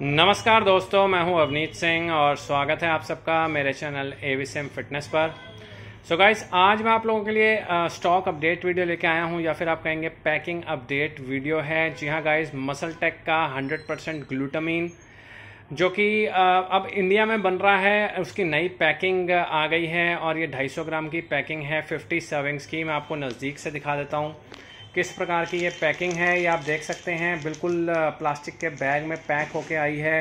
नमस्कार दोस्तों मैं हूं अवनीत सिंह और स्वागत है आप सबका मेरे चैनल एवीसीएम फिटनेस पर सो so गाइस आज मैं आप लोगों के लिए स्टॉक अपडेट वीडियो लेके आया हूं या फिर आप कहेंगे पैकिंग अपडेट वीडियो है जी हाँ गाइस मसल टेक का 100 परसेंट ग्लूटामीन जो कि अब इंडिया में बन रहा है उसकी नई पैकिंग आ गई है और ये 250 ग्राम की पैकिंग है 50 सर्विंग्स की मैं आपको नज़दीक से दिखा देता हूँ किस प्रकार की ये पैकिंग है ये आप देख सकते हैं बिल्कुल प्लास्टिक के बैग में पैक होके आई है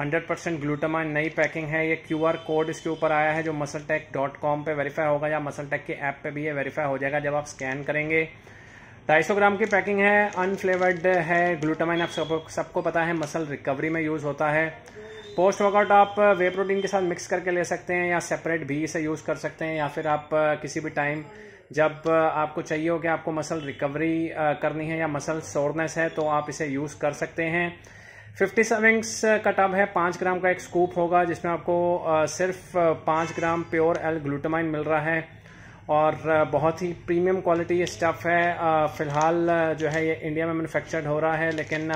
100% परसेंट ग्लूटामाइन नई पैकिंग है ये क्यू आर कोड इसके ऊपर आया है जो मसल टेक डॉट कॉम पर वेरीफाई होगा या मसल टेक के ऐप पे भी ये वेरीफाई हो जाएगा जब आप स्कैन करेंगे 250 ग्राम की पैकिंग है अनफ्लेवर्ड है ग्लूटामाइन आप सबको सबको पता है मसल रिकवरी में यूज़ होता है पोस्ट वर्कआउट आप वे प्रोटीन के साथ मिक्स करके ले सकते हैं या सेपरेट भी इसे यूज़ कर सकते हैं या फिर आप किसी भी टाइम जब आपको चाहिए हो कि आपको मसल रिकवरी करनी है या मसल सोरनेस है तो आप इसे यूज़ कर सकते हैं फिफ्टी सेविंग्स का टब है पाँच ग्राम का एक स्कूप होगा जिसमें आपको सिर्फ पाँच ग्राम प्योर एल ग्लूटामाइन मिल रहा है और बहुत ही प्रीमियम क्वालिटी स्टफ़ है फ़िलहाल जो है ये इंडिया में मैनुफेक्चर्ड हो रहा है लेकिन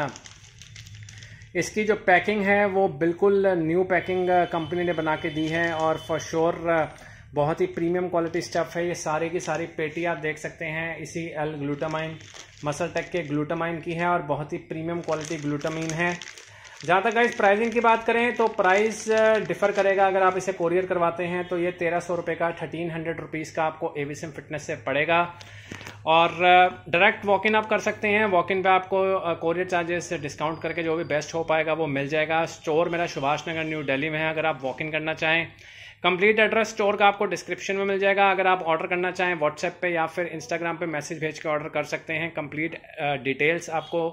इसकी जो पैकिंग है वो बिल्कुल न्यू पैकिंग कंपनी uh, ने बना के दी है और फॉर श्योर uh, बहुत ही प्रीमियम क्वालिटी स्टफ़ है ये सारे की सारी पेटी आप देख सकते हैं इसी एल ग्लूटामाइन मसल टेक के ग्लूटामाइन की है और बहुत ही प्रीमियम क्वालिटी ग्लूटामिन है जहाँ तक इस प्राइसिंग की बात करें तो प्राइस डिफ़र uh, करेगा अगर आप इसे कोरियर करवाते हैं तो ये तेरह सौ रुपये का थर्टीन हंड्रेड रुपीज़ का आपको एविसम फिटनेस से पड़ेगा और डायरेक्ट वॉक इन आप कर सकते हैं वॉक इन पे आपको कोरियर चार्जेस डिस्काउंट करके जो भी बेस्ट हो पाएगा वो मिल जाएगा स्टोर मेरा सुभाष नगर न्यू दिल्ली में है अगर आप वॉक इन करना चाहें कंप्लीट एड्रेस स्टोर का आपको डिस्क्रिप्शन में मिल जाएगा अगर आप ऑर्डर करना चाहें व्हाट्सएप पे या फिर इंस्टाग्राम पे मैसेज भेज के ऑर्डर कर सकते हैं कंप्लीट डिटेल्स आपको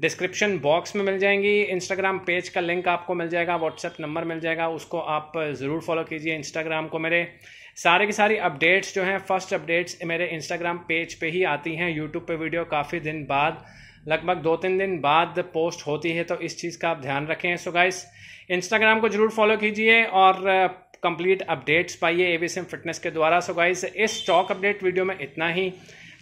डिस्क्रिप्शन बॉक्स में मिल जाएंगी इंस्टाग्राम पेज का लिंक आपको मिल जाएगा व्हाट्सएप नंबर मिल जाएगा उसको आप ज़रूर फॉलो कीजिए इंस्टाग्राम को मेरे सारे की सारी अपडेट्स जो हैं फर्स्ट अपडेट्स मेरे इंस्टाग्राम पेज पे ही आती हैं यूट्यूब पे वीडियो काफ़ी दिन बाद लगभग दो तीन दिन बाद पोस्ट होती है तो इस चीज़ का आप ध्यान रखें सो गाइस इंस्टाग्राम को जरूर फॉलो कीजिए और कंप्लीट अपडेट्स पाइए एवीसीएम फिटनेस के द्वारा सो गाइस इस स्टॉक अपडेट वीडियो में इतना ही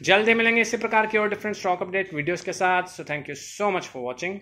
जल्द ही मिलेंगे इसी प्रकार की और डिफरेंट स्टॉक अपडेट वीडियोस के साथ so thank you so much for watching